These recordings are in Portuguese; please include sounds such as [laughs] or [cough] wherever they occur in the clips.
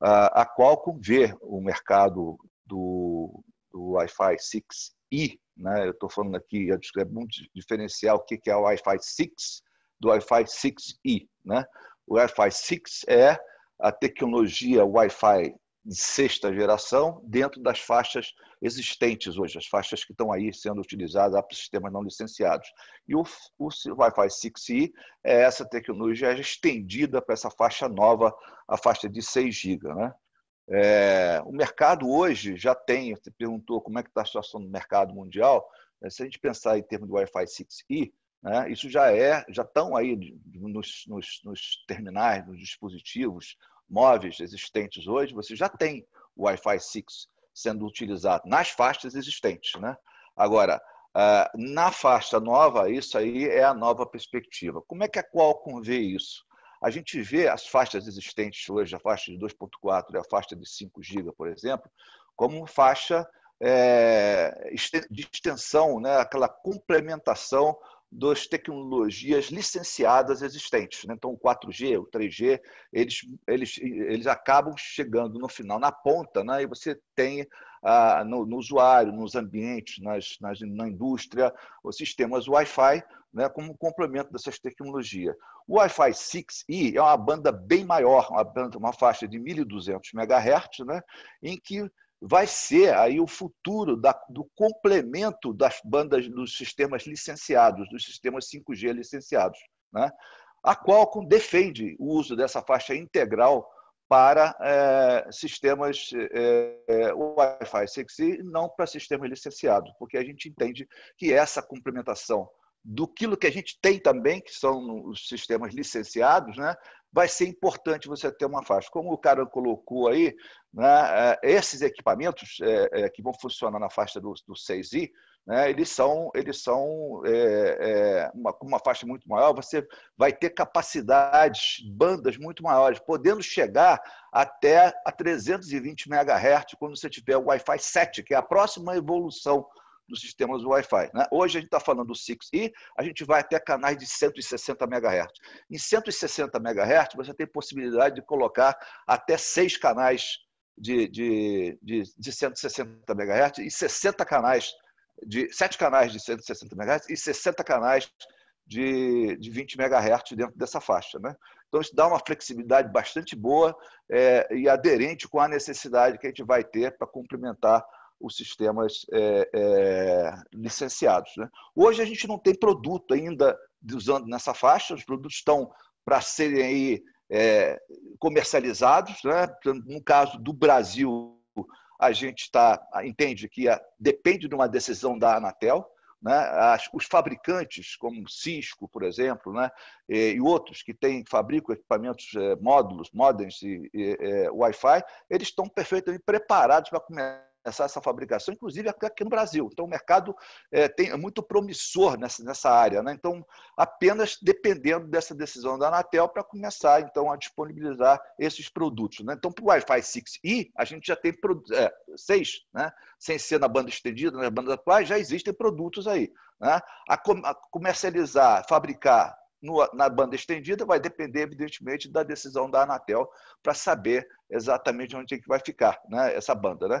a Qualcomm vê o mercado do, do Wi-Fi 6E, né? eu estou falando aqui, é muito diferencial o que é o Wi-Fi 6 do Wi-Fi 6E. Né? O Wi-Fi 6 é a tecnologia Wi-Fi de sexta geração dentro das faixas existentes hoje, as faixas que estão aí sendo utilizadas para sistemas não licenciados. E o, o Wi-Fi 6E é essa tecnologia estendida para essa faixa nova, a faixa de 6 GB. Né? É, o mercado hoje já tem, você perguntou como é que está a situação do mercado mundial, é, se a gente pensar em termos de Wi-Fi 6E, né, isso já é, já estão aí nos, nos, nos terminais, nos dispositivos, móveis existentes hoje, você já tem o Wi-Fi 6 sendo utilizado nas faixas existentes. Né? Agora, ah, na faixa nova, isso aí é a nova perspectiva. Como é que a Qualcomm vê isso? A gente vê as faixas existentes hoje, a faixa de 2.4 e a faixa de 5 GB, por exemplo, como faixa é, de extensão, né? aquela complementação das tecnologias licenciadas existentes. Né? Então, o 4G, o 3G, eles, eles, eles acabam chegando no final, na ponta, né? e você tem ah, no, no, usuário, nos ambientes, nas, nas, na indústria, os sistemas Wi-Fi né? como complemento dessas tecnologias. O Wi-Fi 6E é uma banda bem maior, uma, banda, uma faixa de 1.200 MHz, né? em que vai ser aí o futuro da, do complemento das bandas dos sistemas licenciados, dos sistemas 5G licenciados. Né? A Qualcomm defende o uso dessa faixa integral para é, sistemas é, é Wi-Fi 6E, não para sistemas licenciados, porque a gente entende que essa complementação do que a gente tem também, que são os sistemas licenciados, né, vai ser importante você ter uma faixa. Como o cara colocou aí, né, é, esses equipamentos é, é, que vão funcionar na faixa do, do 6i, né, eles são, eles são é, é uma, uma faixa muito maior, você vai ter capacidades, bandas muito maiores, podendo chegar até a 320 MHz quando você tiver o Wi-Fi 7, que é a próxima evolução dos sistemas Wi-Fi. Né? Hoje a gente está falando do 6E, a gente vai até canais de 160 MHz. Em 160 MHz, você tem possibilidade de colocar até seis canais de, de, de, de 160 MHz e 60 canais de sete canais de 160 MHz e 60 canais de, de 20 MHz dentro dessa faixa. Né? Então, isso dá uma flexibilidade bastante boa é, e aderente com a necessidade que a gente vai ter para complementar os sistemas é, é, licenciados. Né? Hoje a gente não tem produto ainda usando nessa faixa, os produtos estão para serem aí, é, comercializados. Né? No caso do Brasil, a gente está entende que a, é, depende de uma decisão da Anatel. Né? As, os fabricantes, como Cisco, por exemplo, né? e, e outros que têm, fabricam equipamentos, é, módulos, modems e, e é, Wi-Fi, eles estão perfeitamente preparados para começar essa, essa fabricação, inclusive aqui no Brasil. Então, o mercado é, tem, é muito promissor nessa, nessa área. Né? Então, apenas dependendo dessa decisão da Anatel para começar, então, a disponibilizar esses produtos. Né? Então, para o Wi-Fi 6E, a gente já tem é, seis, né? sem ser na banda estendida, nas bandas atuais, já existem produtos aí. Né? A, com, a comercializar, fabricar no, na banda estendida vai depender, evidentemente, da decisão da Anatel para saber exatamente onde é que vai ficar né, essa banda. Né?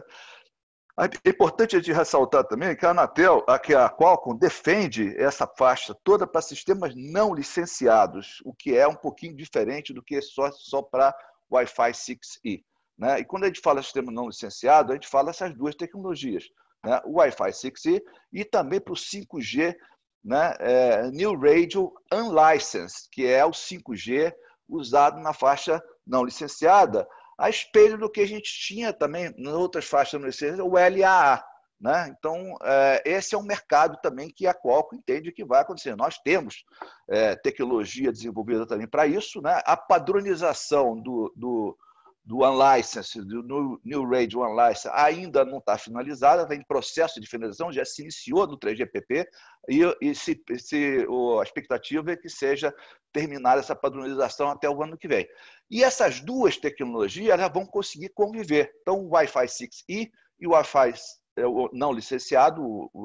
Ah, é importante de ressaltar também que a Anatel, a, que a Qualcomm, defende essa faixa toda para sistemas não licenciados, o que é um pouquinho diferente do que é só, só para Wi-Fi 6E. Né? E quando a gente fala sistema não licenciado, a gente fala essas duas tecnologias, né? o Wi-Fi 6E e também para o 5G, né? É, New Radio Unlicensed, que é o 5G usado na faixa não licenciada, a espelho do que a gente tinha também em outras faixas da o LAA. Né? Então, é, esse é um mercado também que a Qualcomm entende que vai acontecer. Nós temos é, tecnologia desenvolvida também para isso. Né? A padronização do, do, do Unlicensed, do New Raid Unlicensed, ainda não está finalizada, está em processo de finalização, já se iniciou no 3GPP, e, e se, se, o, a expectativa é que seja terminada essa padronização até o ano que vem. E essas duas tecnologias elas vão conseguir conviver. Então, o Wi-Fi 6E e o Wi-Fi é, não licenciado, o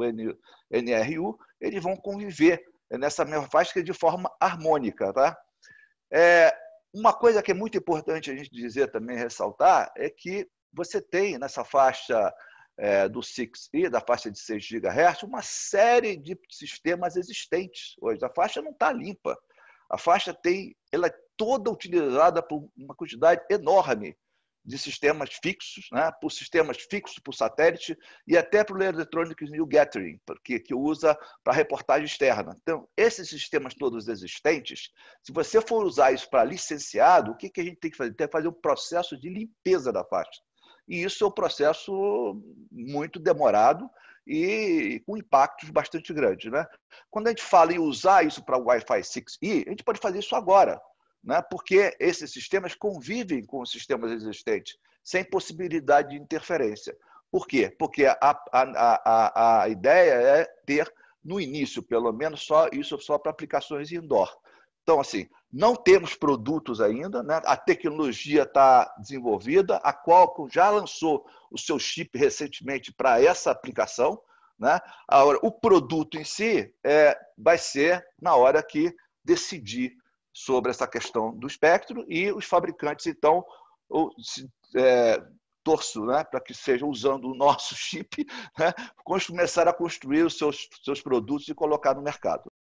NRU, eles vão conviver nessa mesma faixa de forma harmônica. Tá? É, uma coisa que é muito importante a gente dizer também, ressaltar, é que você tem nessa faixa é, do 6E, da faixa de 6 GHz, uma série de sistemas existentes hoje. A faixa não está limpa. A faixa tem, ela é toda utilizada por uma quantidade enorme de sistemas fixos, né, por sistemas fixos por satélite e até para o Electronics New Gathering, porque que usa para reportagem externa. Então, esses sistemas todos existentes, se você for usar isso para licenciado, o que, que a gente tem que fazer? Tem que fazer um processo de limpeza da faixa. E isso é um processo muito demorado e com impactos bastante grandes. Né? Quando a gente fala em usar isso para o Wi-Fi 6E, a gente pode fazer isso agora né? porque esses sistemas convivem com os sistemas existentes, sem possibilidade de interferência. Por quê? Porque a, a, a, a ideia é ter, no início, pelo menos, só isso só para aplicações indoor. Então, assim, não temos produtos ainda, né? a tecnologia está desenvolvida, a Qualcomm já lançou o seu chip recentemente para essa aplicação. Né? Agora, o produto em si é, vai ser na hora que decidir sobre essa questão do espectro e os fabricantes, então, se, é, torço né, para que seja usando o nosso [laughs] chip, né, começar a construir os seus, seus produtos e colocar no mercado.